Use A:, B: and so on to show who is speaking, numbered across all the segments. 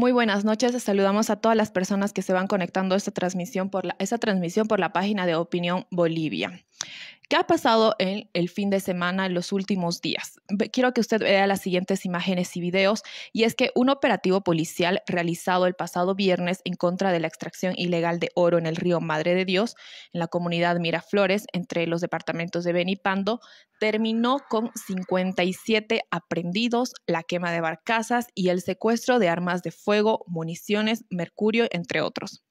A: Muy buenas noches. Saludamos a todas las personas que se van conectando a esta transmisión por la, esta transmisión por la página de Opinión Bolivia. ¿Qué ha pasado en el fin de semana, en los últimos días? Quiero que usted vea las siguientes imágenes y videos, y es que un operativo policial realizado el pasado viernes en contra de la extracción ilegal de oro en el río Madre de Dios, en la comunidad Miraflores, entre los departamentos de Benipando, terminó con 57 aprendidos, la quema de barcazas y el secuestro de armas de fuego, municiones, mercurio, entre otros.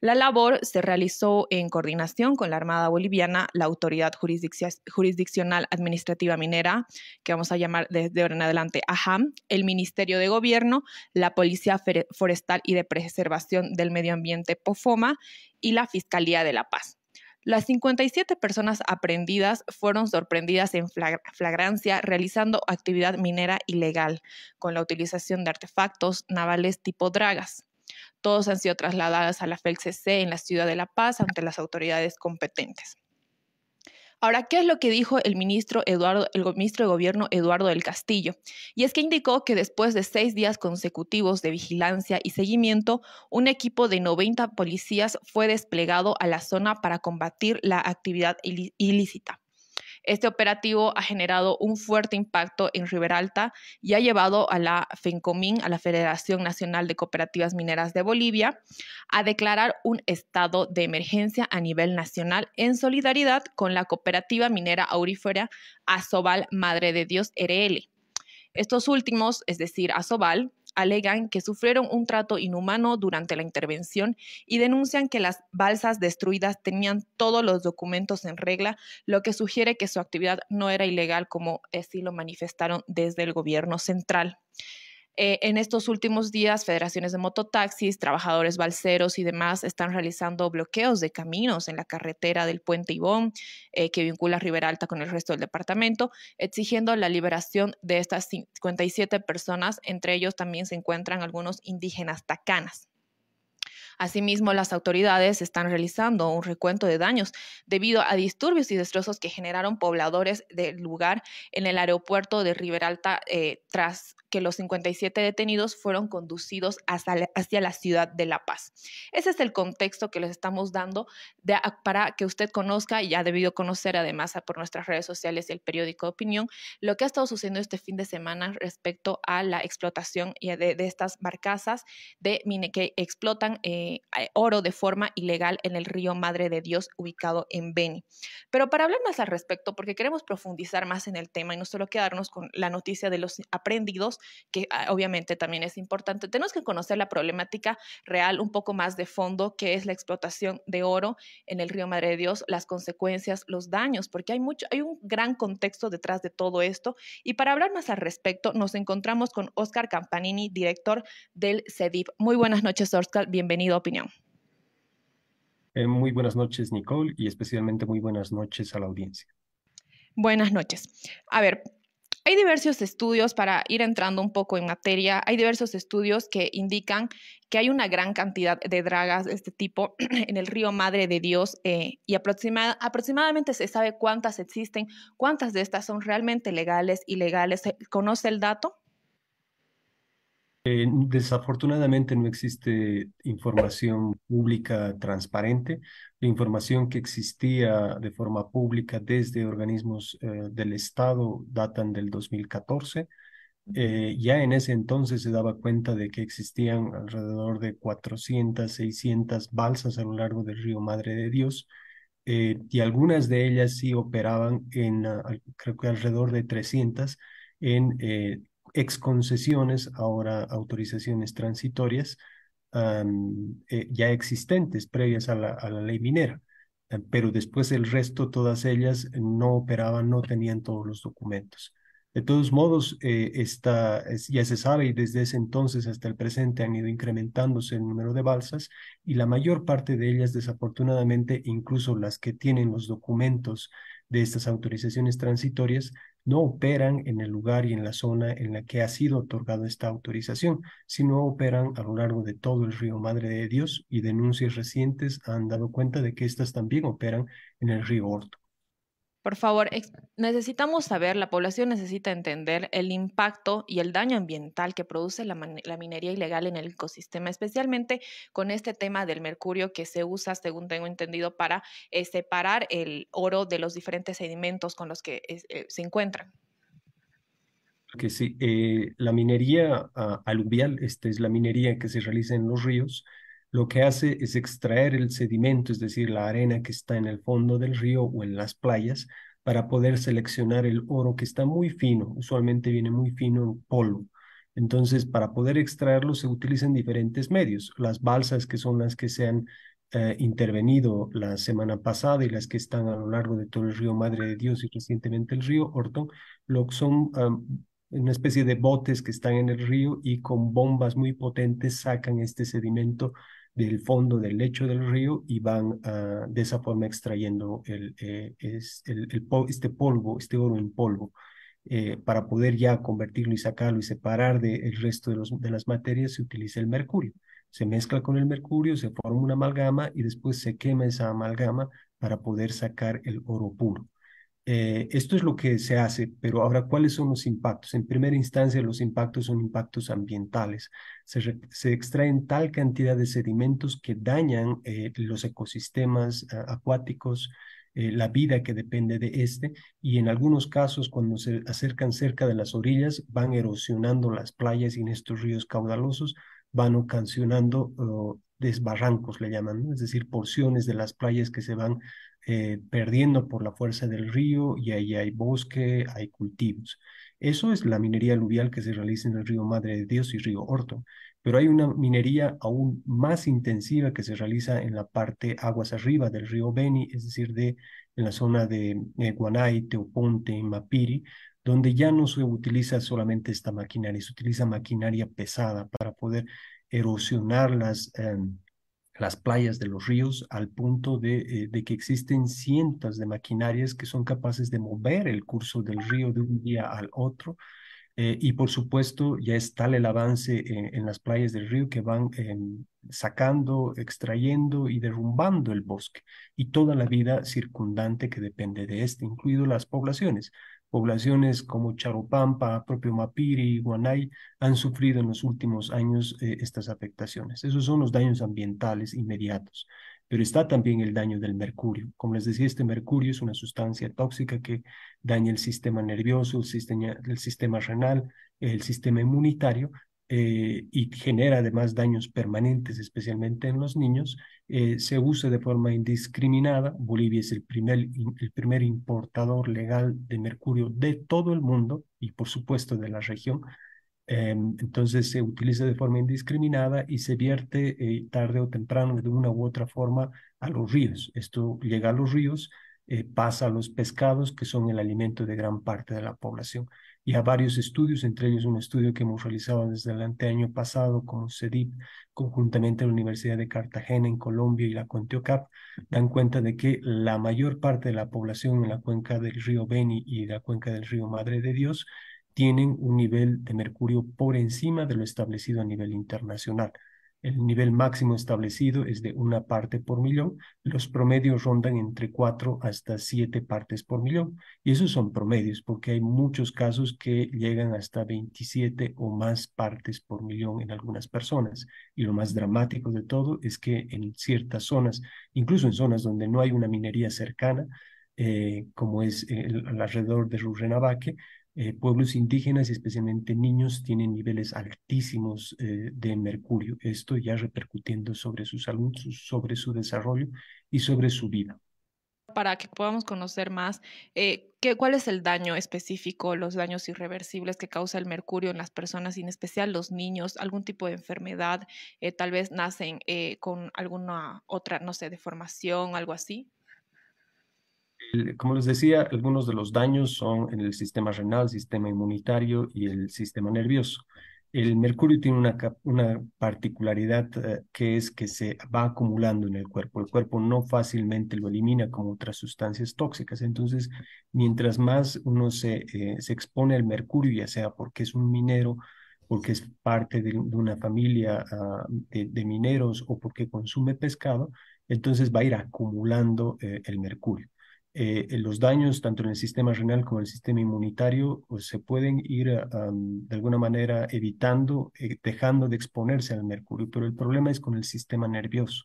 A: La labor se realizó en coordinación con la Armada Boliviana, la Autoridad Jurisdiccional Administrativa Minera, que vamos a llamar desde ahora en adelante AHAM, el Ministerio de Gobierno, la Policía Forestal y de Preservación del Medio Ambiente POFOMA y la Fiscalía de la Paz. Las 57 personas aprendidas fueron sorprendidas en flagrancia realizando actividad minera ilegal con la utilización de artefactos navales tipo dragas. Todos han sido trasladadas a la FELCC en la ciudad de La Paz ante las autoridades competentes. Ahora, ¿qué es lo que dijo el ministro, el ministro de Gobierno Eduardo del Castillo? Y es que indicó que después de seis días consecutivos de vigilancia y seguimiento, un equipo de 90 policías fue desplegado a la zona para combatir la actividad ilícita. Este operativo ha generado un fuerte impacto en Riberalta y ha llevado a la FENCOMIN, a la Federación Nacional de Cooperativas Mineras de Bolivia, a declarar un estado de emergencia a nivel nacional en solidaridad con la cooperativa minera aurífera Azoval Madre de Dios RL. Estos últimos, es decir, Azoval alegan que sufrieron un trato inhumano durante la intervención y denuncian que las balsas destruidas tenían todos los documentos en regla, lo que sugiere que su actividad no era ilegal como así lo manifestaron desde el gobierno central. Eh, en estos últimos días, federaciones de mototaxis, trabajadores balseros y demás están realizando bloqueos de caminos en la carretera del puente Ibón, eh, que vincula Riberalta Alta con el resto del departamento, exigiendo la liberación de estas 57 personas. Entre ellos también se encuentran algunos indígenas tacanas. Asimismo, las autoridades están realizando un recuento de daños debido a disturbios y destrozos que generaron pobladores del lugar en el aeropuerto de Riberalta eh, tras que los 57 detenidos fueron conducidos hacia la ciudad de La Paz. Ese es el contexto que les estamos dando para que usted conozca y ha debido conocer además por nuestras redes sociales y el periódico Opinión lo que ha estado sucediendo este fin de semana respecto a la explotación de, estas barcazas de, que explotan. Eh, eh, eh, oro de forma ilegal en el río Madre de Dios ubicado en Beni. Pero para hablar más al respecto, porque queremos profundizar más en el tema y no solo quedarnos con la noticia de los aprendidos, que ah, obviamente también es importante, tenemos que conocer la problemática real un poco más de fondo, que es la explotación de oro en el río Madre de Dios, las consecuencias, los daños, porque hay, mucho, hay un gran contexto detrás de todo esto. Y para hablar más al respecto, nos encontramos con Oscar Campanini, director del CEDIP. Muy buenas noches, Oscar. Bienvenido opinión.
B: Eh, muy buenas noches, Nicole, y especialmente muy buenas noches a la audiencia.
A: Buenas noches. A ver, hay diversos estudios, para ir entrando un poco en materia, hay diversos estudios que indican que hay una gran cantidad de dragas de este tipo en el río Madre de Dios eh, y aproximadamente se sabe cuántas existen, cuántas de estas son realmente legales, ilegales. ¿Conoce el dato?
B: Eh, desafortunadamente no existe información pública transparente. La información que existía de forma pública desde organismos eh, del Estado datan del 2014. Eh, ya en ese entonces se daba cuenta de que existían alrededor de 400, 600 balsas a lo largo del río Madre de Dios y algunas de ellas sí operaban en, ah, creo que alrededor de 300 en exconcesiones, ahora autorizaciones transitorias eh, ya existentes previas a la, ley minera, pero después el resto, todas ellas no operaban, no tenían todos los documentos. De todos modos, eh, está, ya se sabe y desde ese entonces hasta el presente han ido incrementándose el número de balsas y la mayor parte de ellas, desafortunadamente, incluso las que tienen los documentos de estas autorizaciones transitorias, no operan en el lugar y en la zona en la que ha sido otorgada esta autorización, sino operan a lo largo de todo el río Madre de Dios y denuncias recientes han dado cuenta de que estas también operan en el río Orto.
A: Por favor, necesitamos saber, la población necesita entender el impacto y el daño ambiental que produce la, minería ilegal en el ecosistema, especialmente con este tema del mercurio que se usa, según tengo entendido, para eh, separar el oro de los diferentes sedimentos con los que eh, se encuentran.
B: Que sí, eh, la minería ah, aluvial, esta es la minería que se realiza en los ríos, lo que hace es extraer el sedimento, es decir, la arena que está en el fondo del río o en las playas, para poder seleccionar el oro que está muy fino, usualmente viene muy fino en polvo. Entonces, para poder extraerlo se utilizan diferentes medios, las balsas que son las que se han eh, intervenido la semana pasada y las que están a lo largo de todo el río Madre de Dios y recientemente el río Hortón, lo son una especie de botes que están en el río y con bombas muy potentes sacan este sedimento del fondo del lecho del río y van ah, de esa forma extrayendo el, eh, el, este polvo, este oro en polvo, eh, para poder ya convertirlo y sacarlo y separar del resto de, los, de las materias se utiliza el mercurio. Se mezcla con el mercurio, se forma una amalgama y después se quema esa amalgama para poder sacar el oro puro. Eh, esto es lo que se hace, pero ahora, ¿cuáles son los impactos? En primera instancia, los impactos son impactos ambientales. Se, extraen tal cantidad de sedimentos que dañan eh, los ecosistemas eh, acuáticos, la vida que depende de este, y en algunos casos, cuando se acercan cerca de las orillas, van erosionando las playas y en estos ríos caudalosos van ocasionando desbarrancos, le llaman, es decir, porciones de las playas que se van eh, perdiendo por la fuerza del río y ahí hay bosque, hay cultivos. Eso es la minería aluvial que se realiza en el río Madre de Dios y río Horto. pero hay una minería aún más intensiva que se realiza en la parte aguas arriba del río Beni, es decir, de, en la zona de eh, Guanay, Teoponte, y Mapiri, donde ya no se utiliza solamente esta maquinaria, se utiliza maquinaria pesada para poder erosionar las... Em, las playas de los ríos al punto eh, de, que existen cientos de maquinarias que son capaces de mover el curso del río de un día al otro. Eh, y por supuesto, ya es tal el avance en, las playas del río que van em, sacando, extrayendo y derrumbando el bosque y toda la vida circundante que depende de este, incluido las poblaciones. Poblaciones como Charopampa, propio Mapiri, Guanay han sufrido en los últimos años eh, estas afectaciones. Esos son los daños ambientales inmediatos pero está también el daño del mercurio. Como les decía, este mercurio es una sustancia tóxica que daña el sistema nervioso, el sistema, el sistema renal, el sistema inmunitario eh, y genera además daños permanentes, especialmente en los niños, eh, se usa de forma indiscriminada. Bolivia es el primer, el primer importador legal de mercurio de todo el mundo y por supuesto de la región. Em, entonces se utiliza de forma indiscriminada y se vierte eh, tarde o temprano de una u otra forma a los ríos. Esto llega a los ríos, pasa a los pescados que son el alimento de gran parte de la población y a varios estudios, entre ellos un estudio que hemos realizado desde el anteaño pasado con CEDIP, conjuntamente a la Universidad de Cartagena en Colombia y la Cuenteocap, dan cuenta de que la mayor parte de la población en la cuenca del río Beni y la cuenca del río Madre de Dios tienen un nivel de mercurio por encima de lo establecido a nivel internacional. El nivel máximo establecido es de una parte por millón. Los promedios rondan entre cuatro hasta siete partes por millón. Y esos son promedios porque hay muchos casos que llegan hasta 27 o más partes por millón en algunas personas. Y lo más dramático de todo es que en ciertas zonas, incluso en zonas donde no hay una minería cercana, eh, como es alrededor de Rurrenabaque, eh, pueblos indígenas y especialmente niños tienen niveles altísimos eh, de mercurio, esto ya repercutiendo sobre su salud, sobre su desarrollo y sobre su vida.
A: Para que podamos conocer más, eh, ¿qué, ¿cuál es el daño específico, los daños irreversibles que causa el mercurio en las personas y en especial los niños? ¿Algún tipo de enfermedad? tal vez nacen con alguna otra, no sé, deformación, algo así
B: como les decía, algunos de los daños son en el sistema renal, sistema inmunitario y el sistema nervioso. El mercurio tiene una, particularidad eh, que es que se va acumulando en el cuerpo. El cuerpo no fácilmente lo elimina como otras sustancias tóxicas. Entonces, mientras más uno eh, se, expone al mercurio, ya sea porque es un minero, porque es parte de, una familia ah, de, mineros o porque consume pescado, entonces va a ir acumulando eh, el mercurio. Eh, eh, los daños tanto en el sistema renal como en el sistema inmunitario pues, se pueden ir eh, de alguna manera evitando, dejando de exponerse al mercurio, pero el problema es con el sistema nervioso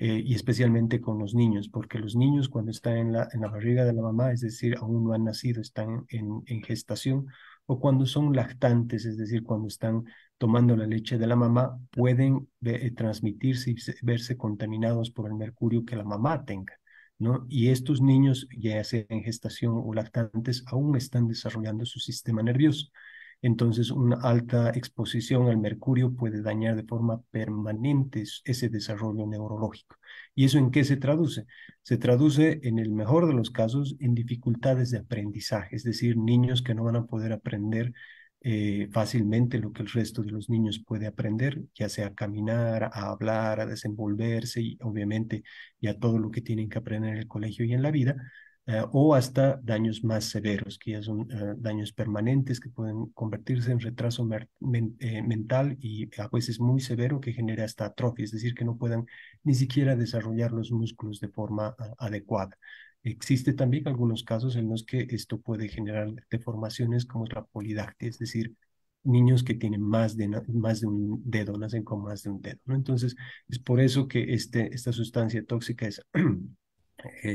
B: y especialmente con los niños, porque los niños cuando están en la, en la barriga de la mamá, es decir, aún no han nacido, están en, en gestación, o cuando son lactantes, es decir, cuando están tomando la leche de la mamá, pueden transmitirse y verse contaminados por el mercurio que la mamá tenga. Y estos niños, ya sea en gestación o lactantes, aún están desarrollando su sistema nervioso. Entonces, una alta exposición al mercurio puede dañar de forma permanente ese desarrollo neurológico. ¿Y eso en qué se traduce? Se traduce, en el mejor de los casos, en dificultades de aprendizaje, es decir, niños que no van a poder aprender eh, fácilmente lo que el resto de los niños puede aprender, ya sea caminar, a hablar, a desenvolverse y obviamente ya todo lo que tienen que aprender en el colegio y en la vida, eh, o hasta daños más severos, que ya son eh, daños permanentes que pueden convertirse en retraso mental y a veces muy severo que genera hasta atrofia, es decir, que no puedan ni siquiera desarrollar los músculos de forma adecuada. Existe también algunos casos en los que esto puede generar deformaciones como la polidactia, es decir, niños que tienen más de, más de un dedo, nacen con más de un dedo. Entonces, es por eso que este, esta sustancia tóxica es, eh,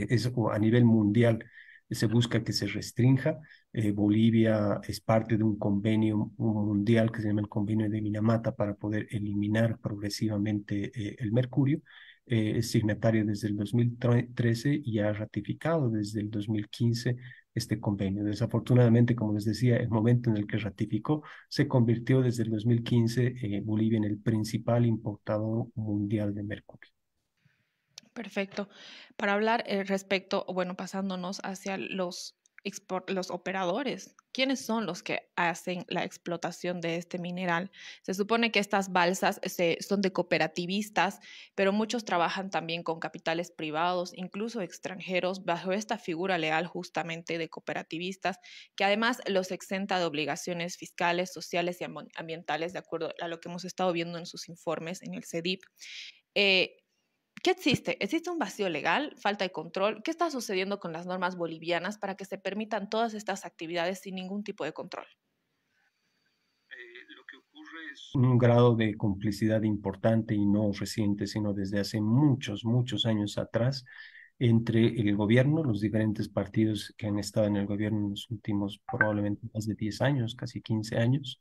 B: es a nivel mundial se busca que se restrinja. Eh, Bolivia es parte de un convenio mundial que se llama el Convenio de Minamata para poder eliminar progresivamente eh, el mercurio eh, es signatario desde el 2013 y ha ratificado desde el 2015 este convenio. Desafortunadamente, como les decía, el momento en el que ratificó se convirtió desde el 2015 en eh, Bolivia en el principal importador mundial de mercurio.
A: Perfecto. Para hablar eh, respecto, bueno, pasándonos hacia los los operadores. ¿Quiénes son los que hacen la explotación de este mineral? Se supone que estas balsas son de cooperativistas, pero muchos trabajan también con capitales privados, incluso extranjeros, bajo esta figura leal justamente de cooperativistas, que además los exenta de obligaciones fiscales, sociales y ambientales, de acuerdo a lo que hemos estado viendo en sus informes en el CEDIP. Eh, ¿Qué existe? ¿Existe un vacío legal, falta de control? ¿Qué está sucediendo con las normas bolivianas para que se permitan todas estas actividades sin ningún tipo de control?
B: Eh, lo que ocurre es un grado de complicidad importante y no reciente, sino desde hace muchos, muchos años atrás entre el gobierno, los diferentes partidos que han estado en el gobierno en los últimos probablemente más de 10 años, casi 15 años,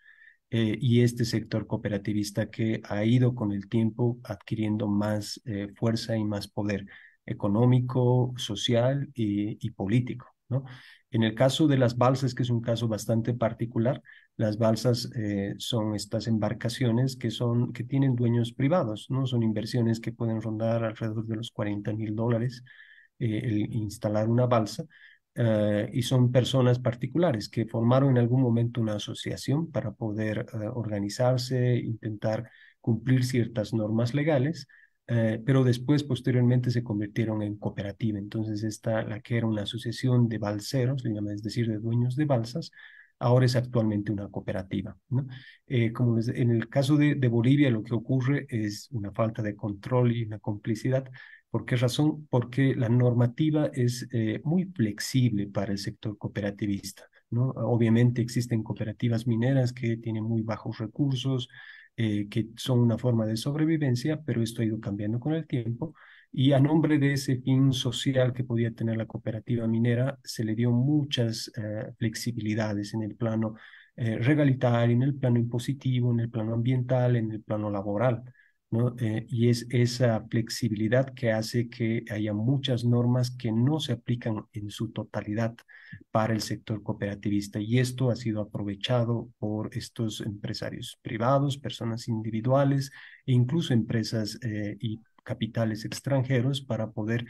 B: eh, y este sector cooperativista que ha ido con el tiempo adquiriendo más eh, fuerza y más poder económico, social y, político. En el caso de las balsas, que es un caso bastante particular, las balsas eh, son estas embarcaciones que, son, que tienen dueños privados, ¿no? son inversiones que pueden rondar alrededor de los 40 mil dólares el instalar una balsa eh, y son personas particulares que formaron en algún momento una asociación para poder eh, organizarse, intentar cumplir ciertas normas legales, eh, pero después, posteriormente, se convirtieron en cooperativa. Entonces, esta, la que era una asociación de balseros, es decir, de dueños de balsas, ahora es actualmente una cooperativa. como en el caso de Bolivia, lo que ocurre es una falta de control y una complicidad ¿Por qué razón? Porque la normativa es eh, muy flexible para el sector cooperativista. ¿no? Obviamente existen cooperativas mineras que tienen muy bajos recursos, eh, que son una forma de sobrevivencia, pero esto ha ido cambiando con el tiempo. Y a nombre de ese fin social que podía tener la cooperativa minera, se le dio muchas eh, flexibilidades en el plano regalitario, en el plano impositivo, en el plano ambiental, en el plano laboral. Eh, y es esa flexibilidad que hace que haya muchas normas que no se aplican en su totalidad para el sector cooperativista. Y esto ha sido aprovechado por estos empresarios privados, personas individuales e incluso empresas eh, y capitales extranjeros para poder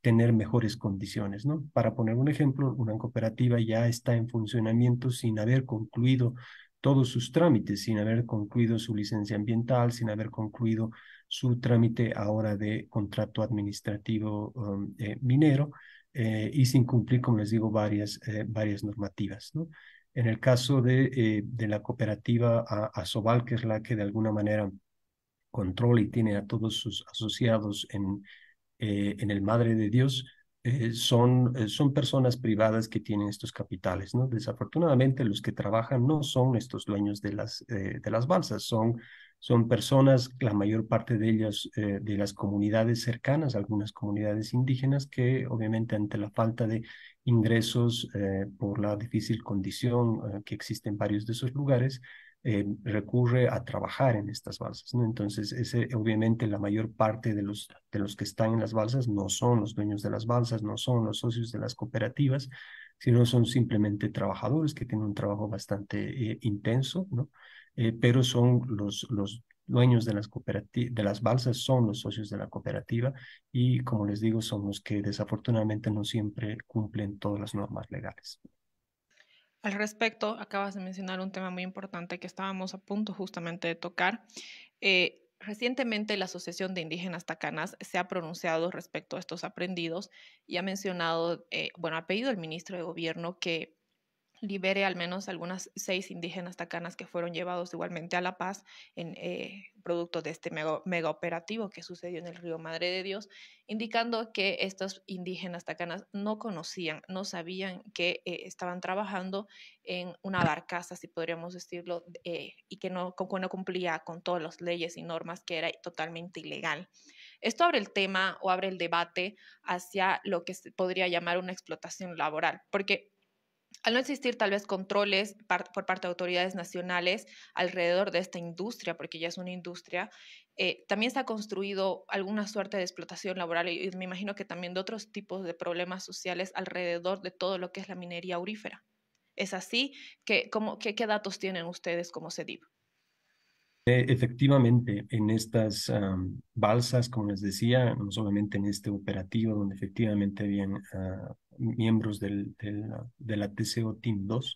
B: tener mejores condiciones, ¿no? Para poner un ejemplo, una cooperativa ya está en funcionamiento sin haber concluido todos sus trámites sin haber concluido su licencia ambiental, sin haber concluido su trámite ahora de contrato administrativo um, eh, minero eh, y sin cumplir, como les digo, varias, eh, varias normativas. En el caso de, de la cooperativa Asobal, que es la que de alguna manera controla y tiene a todos sus asociados en, en el Madre de Dios, eh, son, eh, son personas privadas que tienen estos capitales, ¿no? Desafortunadamente los que trabajan no son estos dueños de las, eh, de las balsas, son, son personas, la mayor parte de ellas, de las comunidades cercanas, algunas comunidades indígenas que obviamente ante la falta de ingresos por la difícil condición que existe en varios de esos lugares, eh, recurre a trabajar en estas balsas. ¿no? Entonces, obviamente la mayor parte de los, de los que están en las balsas no son los dueños de las balsas, no son los socios de las cooperativas, sino son simplemente trabajadores que tienen un trabajo bastante eh, intenso, ¿no? Eh, pero son los, los dueños de las, de las balsas, son los socios de la cooperativa y, como les digo, son los que desafortunadamente no siempre cumplen todas las normas legales.
A: Al respecto, acabas de mencionar un tema muy importante que estábamos a punto justamente de tocar. Eh, recientemente la Asociación de Indígenas Tacanas se ha pronunciado respecto a estos aprendidos y ha mencionado, eh, bueno, ha pedido al ministro de Gobierno que libere al menos algunas seis indígenas tacanas que fueron llevados igualmente a La Paz en eh, producto de este mega, operativo que sucedió en el río Madre de Dios, indicando que estos indígenas tacanas no conocían, no sabían que eh, estaban trabajando en una barcaza, si podríamos decirlo, eh, y que no, no cumplía con todas las leyes y normas, que era totalmente ilegal. Esto abre el tema o abre el debate hacia lo que se podría llamar una explotación laboral, porque al no existir tal vez controles por parte de autoridades nacionales alrededor de esta industria, porque ya es una industria, eh, también se ha construido alguna suerte de explotación laboral y, me imagino que también de otros tipos de problemas sociales alrededor de todo lo que es la minería aurífera. ¿Es así? ¿Qué, qué, datos tienen ustedes como cedib?
B: Eh, efectivamente, en estas balsas, como les decía, no solamente en este operativo donde efectivamente habían a ah, miembros del, del, de la TCO Team 2,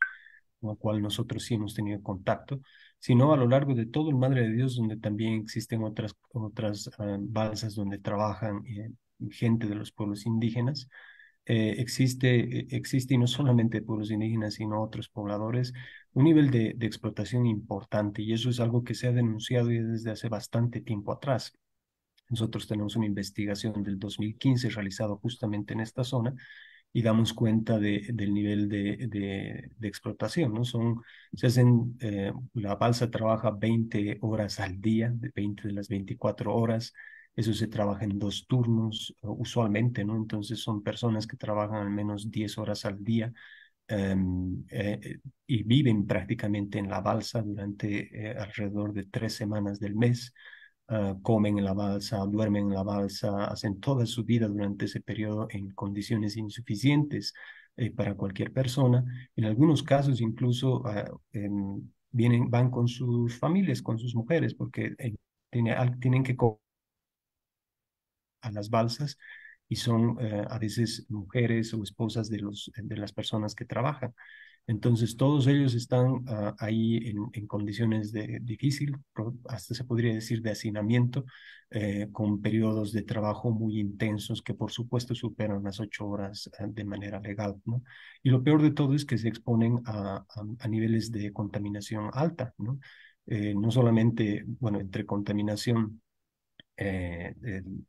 B: con la cual nosotros sí hemos tenido contacto, sino a lo largo de todo el Madre de Dios, donde también existen otras, otras ah, balsas donde trabajan eh, gente de los pueblos indígenas. Eh, existe, eh, existe, y no solamente pueblos indígenas, sino otros pobladores, un nivel de, de explotación importante, y eso es algo que se ha denunciado desde hace bastante tiempo atrás. Nosotros tenemos una investigación del 2015 realizada justamente en esta zona y damos cuenta de, del nivel de, de, explotación, ¿no? Son, se eh, la balsa trabaja 20 horas al día, de 20 de las 24 horas, eso se trabaja en dos turnos eh, usualmente, ¿no? Entonces son personas que trabajan al menos 10 horas al día em, eh, y viven prácticamente en la balsa durante alrededor de tres semanas del mes. Ah, comen en la balsa, duermen en la balsa, hacen toda su vida durante ese periodo en condiciones insuficientes eh, para cualquier persona. En algunos casos incluso ah, vienen, van con sus familias, con sus mujeres, porque eh, tienen que comer a las balsas y son eh, a veces mujeres o esposas de, los, de las personas que trabajan. Entonces, todos ellos están ah, ahí en, condiciones de difícil, hasta se podría decir de hacinamiento, eh, con periodos de trabajo muy intensos que por supuesto superan las ocho horas ah, de manera legal. ¿no? Y lo peor de todo es que se exponen a, niveles de contaminación alta, ¿no? Eh, no solamente, bueno, entre contaminación eh, em,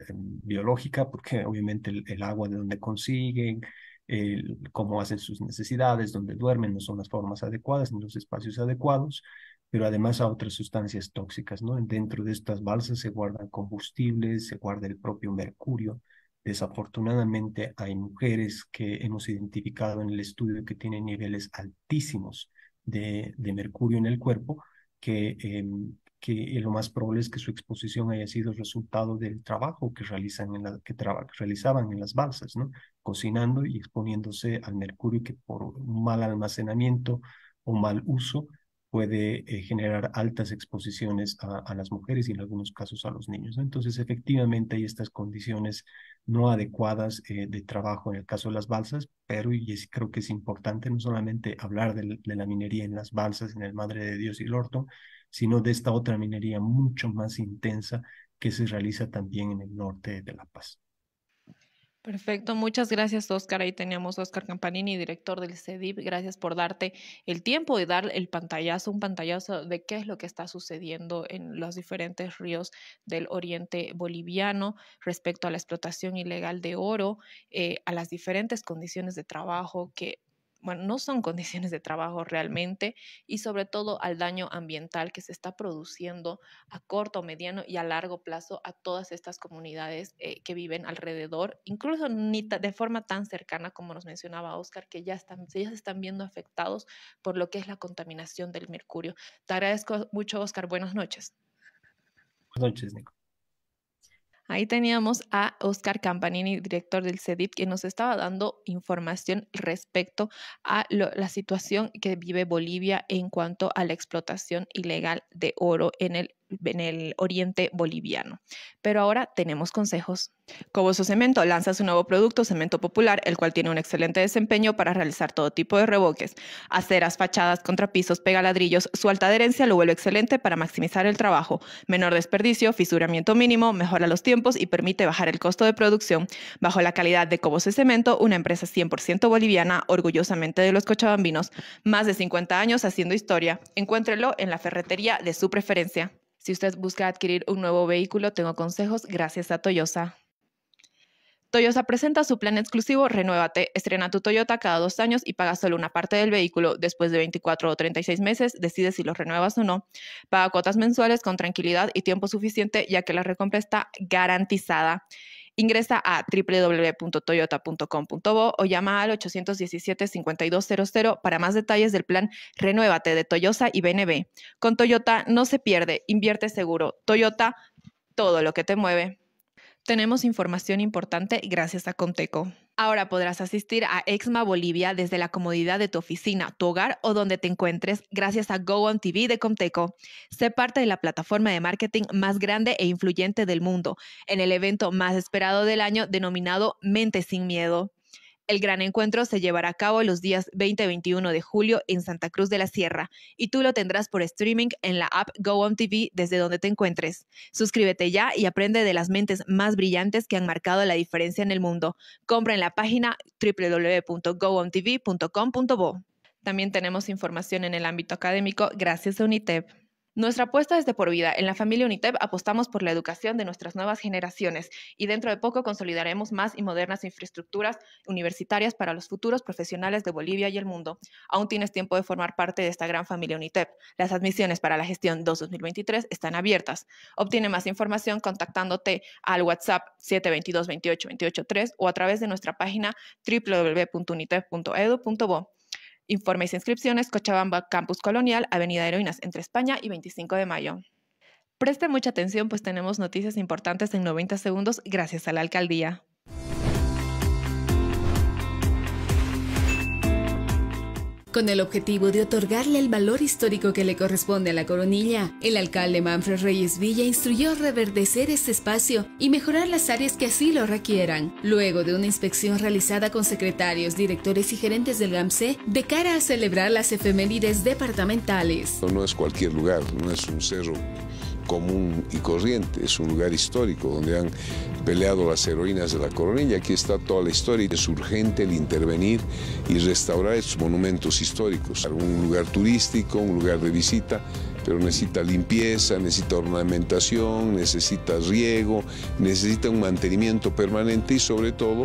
B: biológica, porque obviamente el agua de donde consiguen, cómo hacen sus necesidades, dónde duermen, no son las formas adecuadas, ni los espacios adecuados, pero además a otras sustancias tóxicas, ¿no? Dentro de estas balsas se guardan combustibles, se guarda el propio mercurio. Desafortunadamente hay mujeres que hemos identificado en el estudio que tienen niveles altísimos de, mercurio en el cuerpo, que em, que lo más probable es que su exposición haya sido resultado del trabajo que, realizan en la, que, realizaban en las balsas, ¿no? cocinando y exponiéndose al mercurio que por mal almacenamiento o mal uso puede eh, generar altas exposiciones a, las mujeres y en algunos casos a los niños. Entonces, efectivamente, hay estas condiciones no adecuadas eh, de trabajo en el caso de las balsas, pero y creo que es importante no solamente hablar de, la minería en las balsas, en el Madre de Dios y el sino de esta otra minería mucho más intensa que se realiza también en el norte de La Paz.
A: Perfecto, muchas gracias Oscar. Ahí teníamos a Oscar Campanini, director del CEDIP. Gracias por darte el tiempo de dar el pantallazo, un pantallazo de qué es lo que está sucediendo en los diferentes ríos del oriente boliviano respecto a la explotación ilegal de oro, eh, a las diferentes condiciones de trabajo que bueno, no son condiciones de trabajo realmente y sobre todo al daño ambiental que se está produciendo a corto, mediano y a largo plazo a todas estas comunidades eh, que viven alrededor, incluso ni de forma tan cercana como nos mencionaba Oscar, que ya están, ya se están viendo afectados por lo que es la contaminación del mercurio. Te agradezco mucho, Oscar. Buenas noches. Buenas noches, Nico. Ahí teníamos a Oscar Campanini, director del CEDIP, que nos estaba dando información respecto a la situación que vive Bolivia en cuanto a la explotación ilegal de oro en el en el oriente boliviano. Pero ahora tenemos consejos. Coboso Cemento lanza su nuevo producto, Cemento Popular, el cual tiene un excelente desempeño para realizar todo tipo de reboques. Aceras, fachadas, contrapisos, ladrillos su alta adherencia lo vuelve excelente para maximizar el trabajo. Menor desperdicio, fisuramiento mínimo, mejora los tiempos y permite bajar el costo de producción. Bajo la calidad de Coboso Cemento, una empresa 100% boliviana, orgullosamente de los cochabambinos, más de 50 años haciendo historia. Encuéntrelo en la ferretería de su preferencia. Si usted busca adquirir un nuevo vehículo, tengo consejos gracias a Toyosa. Toyota presenta su plan exclusivo Renuévate. Estrena tu Toyota cada dos años y paga solo una parte del vehículo. Después de 24 o 36 meses, decide si lo renuevas o no. Paga cuotas mensuales con tranquilidad y tiempo suficiente, ya que la recompra está garantizada. Ingresa a www.toyota.com.bo o llama al 817-5200 para más detalles del plan Renuévate de Toyota y BNB. Con Toyota no se pierde, invierte seguro. Toyota, todo lo que te mueve tenemos información importante gracias a Conteco. Ahora podrás asistir a Exma Bolivia desde la comodidad de tu oficina, tu hogar o donde te encuentres gracias a Go On TV de Comteco. Sé parte de la plataforma de marketing más grande e influyente del mundo en el evento más esperado del año denominado Mente sin Miedo. El gran encuentro se llevará a cabo los días 20 y 21 de julio en Santa Cruz de la Sierra y tú lo tendrás por streaming en la app TV desde donde te encuentres. Suscríbete ya y aprende de las mentes más brillantes que han marcado la diferencia en el mundo. Compra en la página www.goontv.com.bo. También tenemos información en el ámbito académico gracias a UNITEP. Nuestra apuesta es de por vida. En la familia UNITEP apostamos por la educación de nuestras nuevas generaciones y dentro de poco consolidaremos más y modernas infraestructuras universitarias para los futuros profesionales de Bolivia y el mundo. Aún tienes tiempo de formar parte de esta gran familia UNITEP. Las admisiones para la gestión 2023 están abiertas. Obtiene más información contactándote al WhatsApp 722 o a través de nuestra página www.unitep.edu.bo. Informes y inscripciones, Cochabamba, Campus Colonial, Avenida Heroínas, entre España y 25 de mayo. Preste mucha atención pues tenemos noticias importantes en 90 segundos gracias a la
C: alcaldía. Con el objetivo de otorgarle el valor histórico que le corresponde a la coronilla, el alcalde Manfred Reyes Villa instruyó reverdecer este espacio y mejorar las áreas que así lo requieran, luego de una inspección realizada con secretarios, directores y gerentes del GAMSE de cara a celebrar las efemérides departamentales.
D: No es cualquier lugar, no es un cerro común y corriente, es un lugar histórico donde han peleado las heroínas de la coronilla. Aquí está toda la historia y es urgente el intervenir y restaurar estos monumentos históricos. Un lugar turístico, un lugar de visita, pero necesita limpieza, necesita ornamentación, necesita riego, necesita un mantenimiento permanente y sobre todo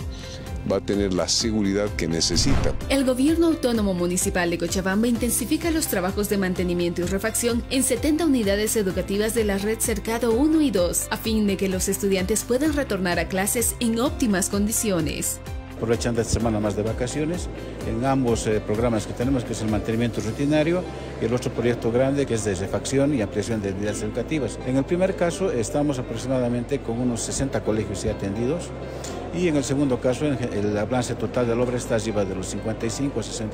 D: va a tener la seguridad que necesita.
C: El Gobierno Autónomo Municipal de Cochabamba intensifica los trabajos de mantenimiento y refacción en 70 unidades educativas de la red Cercado 1 y 2, a fin de que los estudiantes puedan retornar a clases en óptimas condiciones
B: aprovechando esta semana más de vacaciones, en ambos eh, programas que tenemos, que es el mantenimiento rutinario y el otro proyecto grande que es de refacción y ampliación de unidades educativas. En el primer caso estamos aproximadamente con unos 60 colegios ya atendidos y en el segundo caso el avance total de la obra está arriba de los 55 a 60%.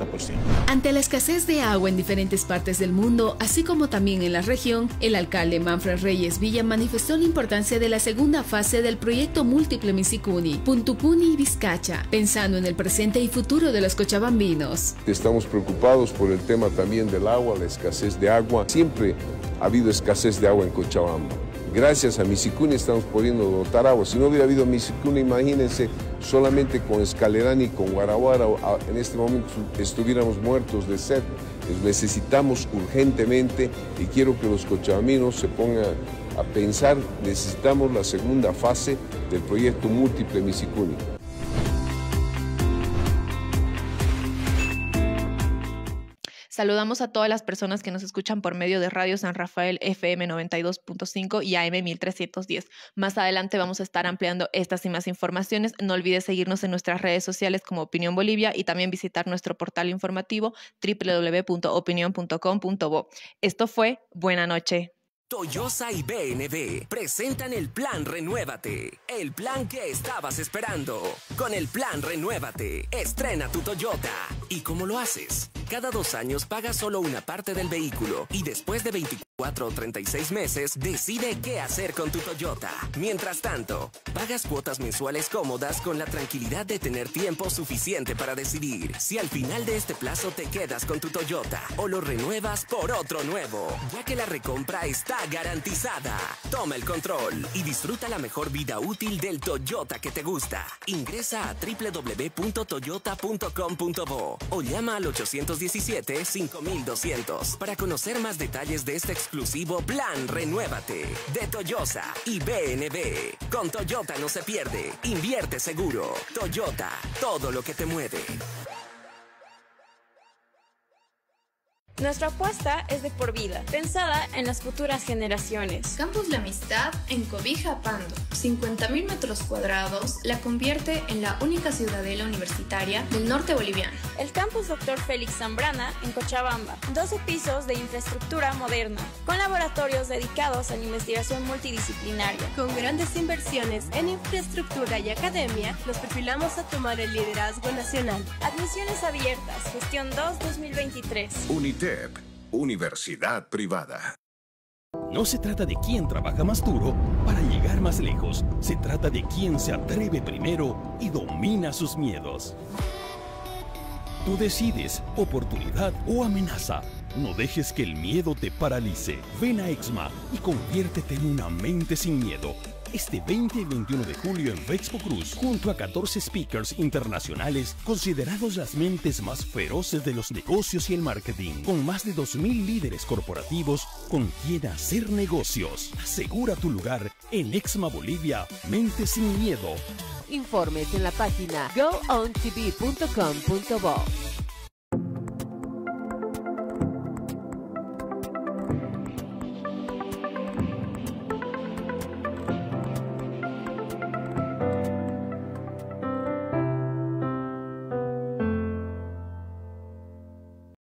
C: Ante la escasez de agua en diferentes partes del mundo, así como también en la región, el alcalde Manfred Reyes Villa manifestó la importancia de la segunda fase del proyecto múltiple Misicuni, Puntupuni y Vizcacha, pensando en el presente y futuro de los cochabambinos.
D: Estamos preocupados por el tema también del agua, la escasez de agua. Siempre ha habido escasez de agua en Cochabamba Gracias a Misicuni estamos pudiendo dotar agua. Si no hubiera habido Misicuni, imagínense, solamente con Escalerán y con Guaraguara, ah, en este momento estuviéramos muertos de sed. necesitamos urgentemente y quiero que los cochabaminos se pongan a pensar, necesitamos la segunda fase del proyecto múltiple Misicuni.
A: Saludamos a todas las personas que nos escuchan por medio de Radio San Rafael FM 92.5 y AM 1310. Más adelante vamos a estar ampliando estas y más informaciones. No olvides seguirnos en nuestras redes sociales como Opinión Bolivia y también visitar nuestro portal informativo www.opinion.com.bo. Esto fue Buena Noche.
E: Toyosa y BNB presentan el plan Renuévate, el plan que estabas esperando. Con el plan Renuévate, estrena tu Toyota. ¿Y cómo lo haces? Cada dos años pagas solo una parte del vehículo y después de 24 4 o 36 meses, decide qué hacer con tu Toyota. Mientras tanto, pagas cuotas mensuales cómodas con la tranquilidad de tener tiempo suficiente para decidir si al final de este plazo te quedas con tu Toyota o lo renuevas por otro nuevo, ya que la recompra está garantizada. Toma el control y disfruta la mejor vida útil del Toyota que te gusta. Ingresa a www.toyota.com.bo o llama al 817 5200 para conocer más detalles de este exclusivo Plan Renuévate de Toyota y BNB. Con Toyota no se pierde, invierte seguro. Toyota, todo lo que te mueve.
A: Nuestra apuesta es de por vida, pensada en las futuras generaciones. Campus La Amistad en Cobija Pando. 50.000 metros cuadrados la convierte en la única ciudadela universitaria del norte boliviano. El campus Dr. Félix Zambrana en Cochabamba. 12 pisos de infraestructura moderna, con laboratorios dedicados a la investigación multidisciplinaria. Con grandes inversiones en infraestructura y academia, Los perfilamos a tomar el liderazgo nacional. Admisiones abiertas, gestión 2-2023.
D: Universidad Privada.
B: No se trata de quién trabaja más duro para llegar más lejos, se trata de quién se atreve primero y domina sus miedos. Tú decides oportunidad o amenaza. No dejes que el miedo te paralice. Ven a Exma y conviértete en una mente sin miedo este 20 y 21 de julio en Vexpo Cruz, junto a 14 speakers internacionales considerados las mentes más feroces de los negocios y el marketing, con más de 2.000 líderes corporativos con quien hacer negocios. Asegura tu lugar en Exma Bolivia, Mente sin Miedo.
C: Informes en la página goontv.com.bo.